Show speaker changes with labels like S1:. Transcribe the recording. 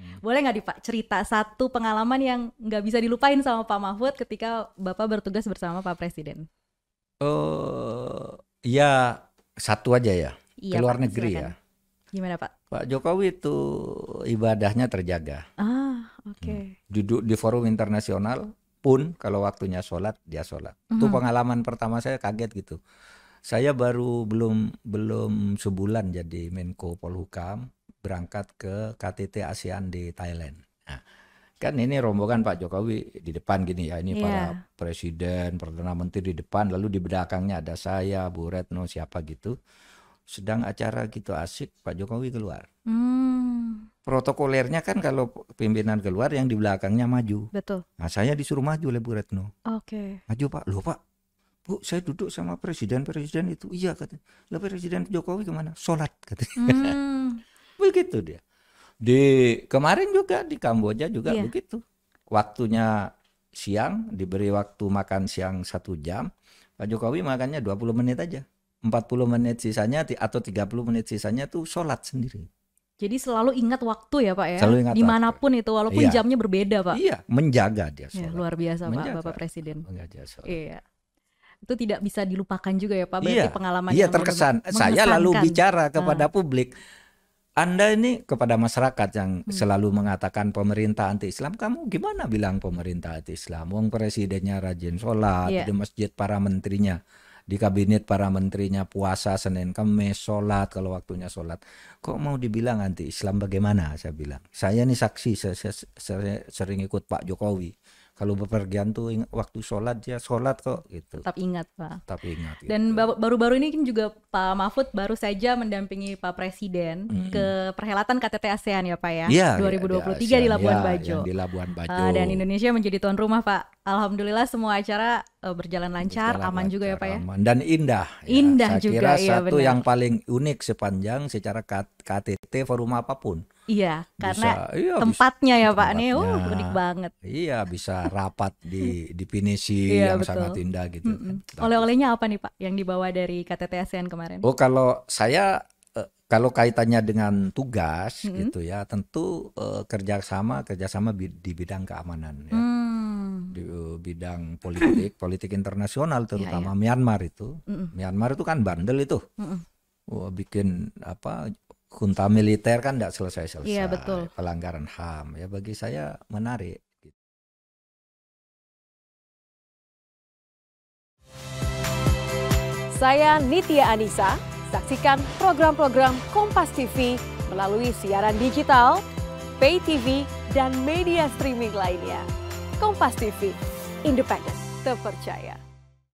S1: Hmm. Boleh nggak Pak cerita satu pengalaman yang nggak bisa dilupain sama Pak Mahfud ketika Bapak bertugas bersama Pak Presiden?
S2: Oh uh, ya satu aja ya. Iya, ke luar Pak, negeri silakan. ya. Gimana Pak? Pak Jokowi itu ibadahnya terjaga.
S1: Ah, oke. Okay. Hmm.
S2: Duduk di forum internasional pun kalau waktunya sholat dia sholat. Mm. Itu hmm. pengalaman pertama saya kaget gitu. Saya baru belum belum sebulan jadi Menko Polhukam berangkat ke KTT ASEAN di Thailand. Nah, kan ini rombongan Pak Jokowi di depan gini ya ini yeah. para presiden perdana menteri di depan lalu di belakangnya ada saya Bu Retno siapa gitu sedang acara gitu asik Pak Jokowi keluar
S1: hmm.
S2: protokolernya kan kalau pimpinan keluar yang di belakangnya maju betul nah saya disuruh maju oleh Bu Retno oke okay. maju Pak loh Pak Bu saya duduk sama presiden presiden itu iya katanya Lalu presiden Jokowi kemana sholat katanya hmm begitu dia di kemarin juga di Kamboja juga yeah. begitu waktunya siang diberi waktu makan siang satu jam Pak Jokowi makannya 20 menit aja 40 menit sisanya atau 30 menit sisanya tuh sholat sendiri
S1: jadi selalu ingat waktu ya Pak ya selalu ingat dimanapun waktu. itu walaupun yeah. jamnya berbeda Pak iya
S2: menjaga dia iya, sholat.
S1: Yeah, luar biasa menjaga. Pak Bapak Presiden menjaga sholat. iya itu tidak bisa dilupakan juga ya Pak berarti iya, pengalaman iya terkesan saya lalu bicara kepada nah.
S2: publik anda ini kepada masyarakat yang hmm. selalu mengatakan pemerintah anti Islam, kamu gimana bilang pemerintah anti Islam? Wong presidennya rajin sholat yeah. di masjid para menterinya, di kabinet para menterinya puasa Senin Kamis sholat kalau waktunya sholat. Kok mau dibilang anti Islam? Bagaimana saya bilang? Saya ini saksi, saya, saya, saya sering ikut Pak Jokowi kalau bepergian tuh ingat, waktu sholat ya sholat kok gitu. Tetap ingat pak. Tetap ingat. Gitu.
S1: Dan baru-baru ini kan juga Pak Mahfud baru saja mendampingi Pak Presiden mm-hmm. ke perhelatan KTT ASEAN ya pak ya. Iya. 2023 ya, di, di Labuan ya, Bajo. di
S2: Labuan eh, Bajo. Uh, dan Indonesia
S1: menjadi tuan rumah pak. Alhamdulillah semua acara uh, berjalan lancar, berjalan aman lancar, juga ya pak ya. Aman
S2: dan indah. Ya. Indah Saya juga. Saya kira iya, satu benar. yang paling unik sepanjang secara KTT forum apapun
S1: Iya, karena bisa, iya, tempatnya bisa, ya Pak tempatnya, nih, uh unik banget.
S2: Iya, bisa rapat di di pinisi iya, yang betul. sangat indah gitu.
S1: Mm -mm. Oleh-olehnya apa nih Pak yang dibawa dari KTT ASEAN kemarin? Oh,
S2: kalau saya eh, kalau kaitannya dengan tugas mm -hmm. gitu ya, tentu uh, kerjasama kerjasama bi di bidang keamanan ya. Mm. Di uh, bidang politik, politik internasional iya, terutama yeah, yeah. Myanmar itu. Mm -mm. Myanmar itu kan bandel itu. Mm -mm. bikin apa Kunta militer kan tidak selesai-selesai. ya, betul. Pelanggaran HAM ya bagi saya menarik.
S1: Saya Nitya Anissa, saksikan program-program Kompas TV melalui siaran digital, pay TV, dan media streaming lainnya. Kompas TV, independen, terpercaya.